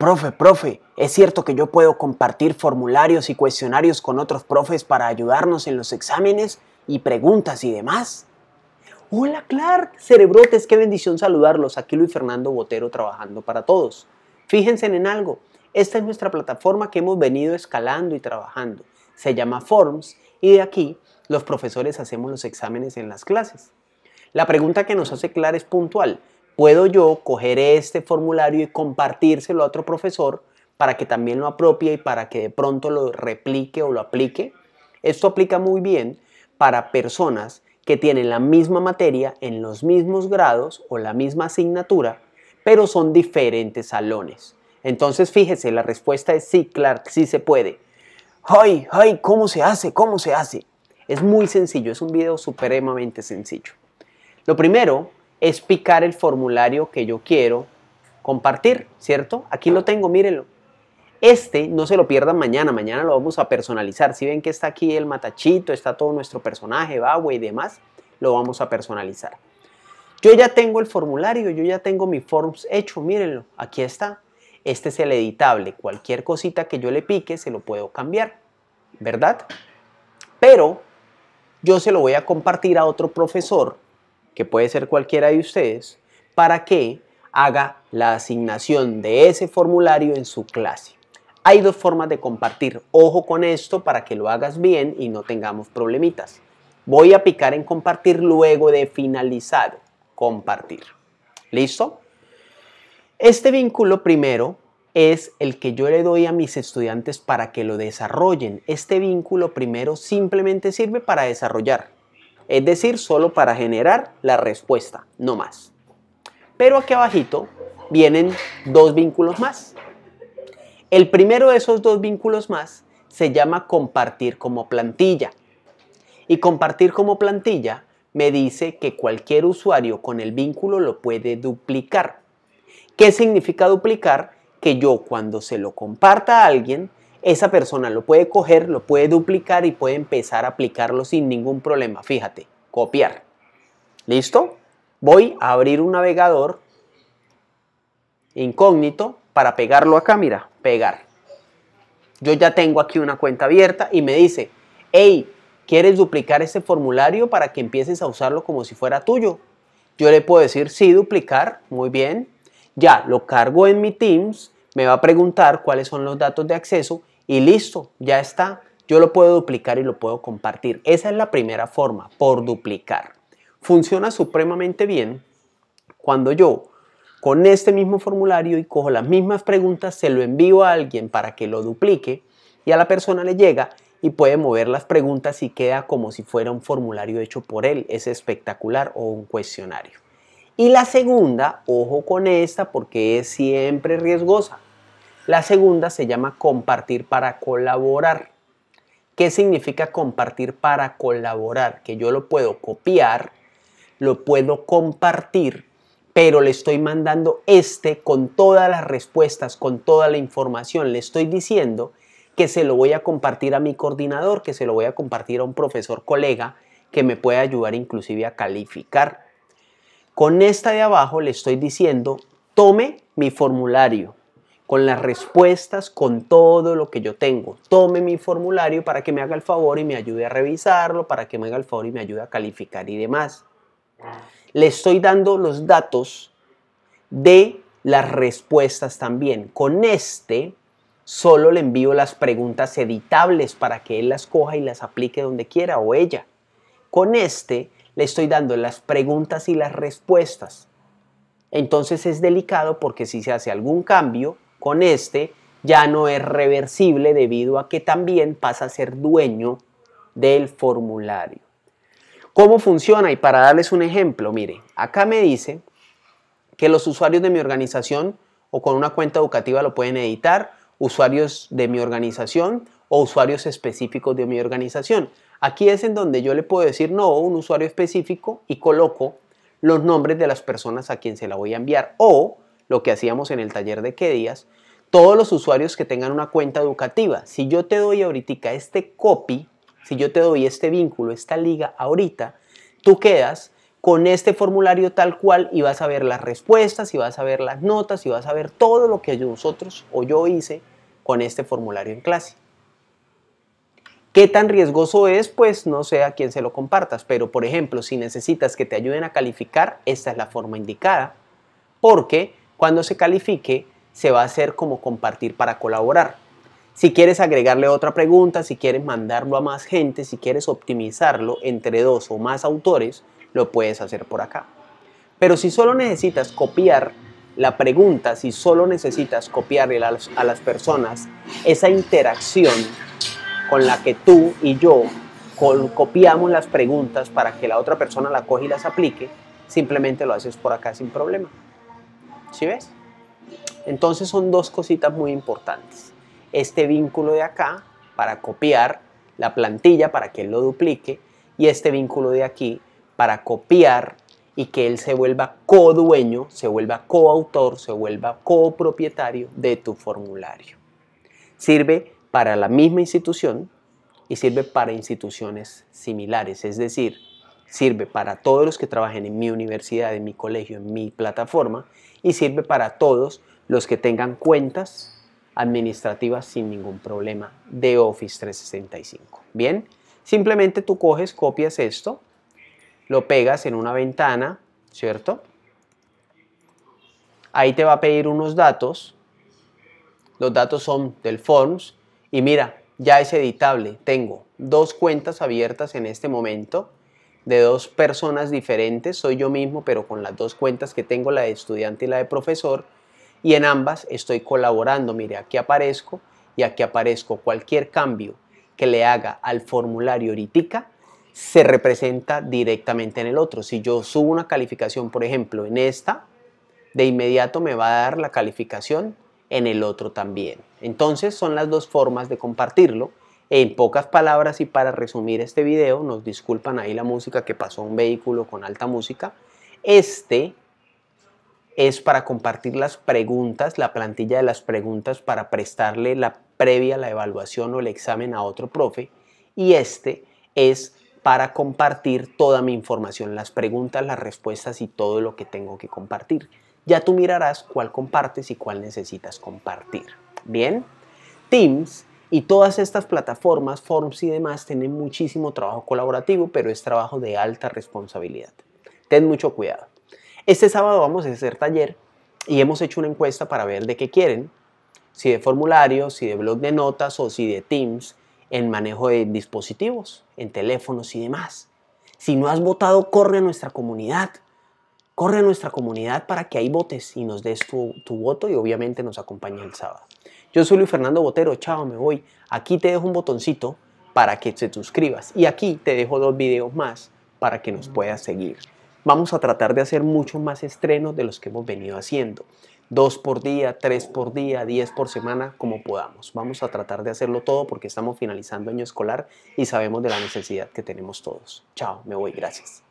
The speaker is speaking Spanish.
Profe, profe, ¿es cierto que yo puedo compartir formularios y cuestionarios con otros profes para ayudarnos en los exámenes y preguntas y demás? Hola Clark, cerebrotes, qué bendición saludarlos. Aquí Luis Fernando Botero trabajando para todos. Fíjense en algo, esta es nuestra plataforma que hemos venido escalando y trabajando. Se llama Forms y de aquí los profesores hacemos los exámenes en las clases. La pregunta que nos hace Clark es puntual puedo yo coger este formulario y compartírselo a otro profesor para que también lo apropie y para que de pronto lo replique o lo aplique. Esto aplica muy bien para personas que tienen la misma materia en los mismos grados o la misma asignatura, pero son diferentes salones. Entonces fíjese, la respuesta es sí, Clark, sí se puede. ¡Ay, ay! ¿Cómo se hace? ¿Cómo se hace? Es muy sencillo, es un video supremamente sencillo. Lo primero es picar el formulario que yo quiero compartir, ¿cierto? Aquí lo tengo, mírenlo. Este no se lo pierdan mañana, mañana lo vamos a personalizar. Si ven que está aquí el matachito, está todo nuestro personaje, Bagua y demás, lo vamos a personalizar. Yo ya tengo el formulario, yo ya tengo mi forms hecho, mírenlo, aquí está. Este es el editable, cualquier cosita que yo le pique se lo puedo cambiar, ¿verdad? Pero yo se lo voy a compartir a otro profesor que puede ser cualquiera de ustedes, para que haga la asignación de ese formulario en su clase. Hay dos formas de compartir. Ojo con esto para que lo hagas bien y no tengamos problemitas. Voy a picar en compartir luego de finalizado. Compartir. ¿Listo? Este vínculo primero es el que yo le doy a mis estudiantes para que lo desarrollen. Este vínculo primero simplemente sirve para desarrollar es decir, solo para generar la respuesta, no más. Pero aquí abajito vienen dos vínculos más. El primero de esos dos vínculos más se llama compartir como plantilla. Y compartir como plantilla me dice que cualquier usuario con el vínculo lo puede duplicar. ¿Qué significa duplicar? Que yo cuando se lo comparta a alguien, esa persona lo puede coger, lo puede duplicar y puede empezar a aplicarlo sin ningún problema. Fíjate, copiar. ¿Listo? Voy a abrir un navegador incógnito para pegarlo acá, mira, pegar. Yo ya tengo aquí una cuenta abierta y me dice, hey, ¿quieres duplicar ese formulario para que empieces a usarlo como si fuera tuyo? Yo le puedo decir, sí, duplicar, muy bien. Ya, lo cargo en mi Teams, me va a preguntar cuáles son los datos de acceso y listo, ya está. Yo lo puedo duplicar y lo puedo compartir. Esa es la primera forma, por duplicar. Funciona supremamente bien cuando yo con este mismo formulario y cojo las mismas preguntas, se lo envío a alguien para que lo duplique y a la persona le llega y puede mover las preguntas y queda como si fuera un formulario hecho por él. Es espectacular o un cuestionario. Y la segunda, ojo con esta porque es siempre riesgosa. La segunda se llama compartir para colaborar. ¿Qué significa compartir para colaborar? Que yo lo puedo copiar, lo puedo compartir, pero le estoy mandando este con todas las respuestas, con toda la información. Le estoy diciendo que se lo voy a compartir a mi coordinador, que se lo voy a compartir a un profesor colega que me puede ayudar inclusive a calificar. Con esta de abajo le estoy diciendo, tome mi formulario, con las respuestas, con todo lo que yo tengo. Tome mi formulario para que me haga el favor y me ayude a revisarlo, para que me haga el favor y me ayude a calificar y demás. Le estoy dando los datos de las respuestas también. Con este solo le envío las preguntas editables para que él las coja y las aplique donde quiera o ella. Con este le estoy dando las preguntas y las respuestas. Entonces es delicado porque si se hace algún cambio, con este ya no es reversible debido a que también pasa a ser dueño del formulario. ¿Cómo funciona? Y para darles un ejemplo, mire, acá me dice que los usuarios de mi organización o con una cuenta educativa lo pueden editar, usuarios de mi organización o usuarios específicos de mi organización. Aquí es en donde yo le puedo decir no, un usuario específico y coloco los nombres de las personas a quien se la voy a enviar o lo que hacíamos en el taller de qué días, todos los usuarios que tengan una cuenta educativa. Si yo te doy ahorita este copy, si yo te doy este vínculo, esta liga ahorita, tú quedas con este formulario tal cual y vas a ver las respuestas y vas a ver las notas y vas a ver todo lo que nosotros o yo hice con este formulario en clase. ¿Qué tan riesgoso es? Pues no sé a quién se lo compartas, pero por ejemplo, si necesitas que te ayuden a calificar, esta es la forma indicada, porque cuando se califique, se va a hacer como compartir para colaborar. Si quieres agregarle otra pregunta, si quieres mandarlo a más gente, si quieres optimizarlo entre dos o más autores, lo puedes hacer por acá. Pero si solo necesitas copiar la pregunta, si solo necesitas copiarle a las personas esa interacción con la que tú y yo copiamos las preguntas para que la otra persona la coge y las aplique, simplemente lo haces por acá sin problema. ¿Sí ves? Entonces son dos cositas muy importantes. Este vínculo de acá para copiar la plantilla para que él lo duplique y este vínculo de aquí para copiar y que él se vuelva co-dueño, se vuelva coautor, se vuelva copropietario de tu formulario. Sirve para la misma institución y sirve para instituciones similares, es decir, Sirve para todos los que trabajen en mi universidad, en mi colegio, en mi plataforma y sirve para todos los que tengan cuentas administrativas sin ningún problema de Office 365. Bien, simplemente tú coges, copias esto, lo pegas en una ventana, ¿cierto? Ahí te va a pedir unos datos. Los datos son del Forms y mira, ya es editable. Tengo dos cuentas abiertas en este momento de dos personas diferentes, soy yo mismo, pero con las dos cuentas que tengo, la de estudiante y la de profesor, y en ambas estoy colaborando. Mire, aquí aparezco y aquí aparezco. Cualquier cambio que le haga al formulario ahorita se representa directamente en el otro. Si yo subo una calificación, por ejemplo, en esta, de inmediato me va a dar la calificación en el otro también. Entonces son las dos formas de compartirlo. En pocas palabras y para resumir este video, nos disculpan ahí la música que pasó un vehículo con alta música. Este es para compartir las preguntas, la plantilla de las preguntas para prestarle la previa, la evaluación o el examen a otro profe. Y este es para compartir toda mi información, las preguntas, las respuestas y todo lo que tengo que compartir. Ya tú mirarás cuál compartes y cuál necesitas compartir. Bien, Teams y todas estas plataformas, Forms y demás, tienen muchísimo trabajo colaborativo, pero es trabajo de alta responsabilidad. Ten mucho cuidado. Este sábado vamos a hacer taller y hemos hecho una encuesta para ver de qué quieren, si de formularios, si de blog de notas o si de Teams en manejo de dispositivos, en teléfonos y demás. Si no has votado, corre a nuestra comunidad. Corre a nuestra comunidad para que ahí votes y nos des tu, tu voto y obviamente nos acompañe el sábado. Yo soy Luis Fernando Botero, chao, me voy. Aquí te dejo un botoncito para que te suscribas y aquí te dejo dos videos más para que nos mm. puedas seguir. Vamos a tratar de hacer muchos más estrenos de los que hemos venido haciendo. Dos por día, tres por día, diez por semana, como podamos. Vamos a tratar de hacerlo todo porque estamos finalizando año escolar y sabemos de la necesidad que tenemos todos. Chao, me voy, gracias.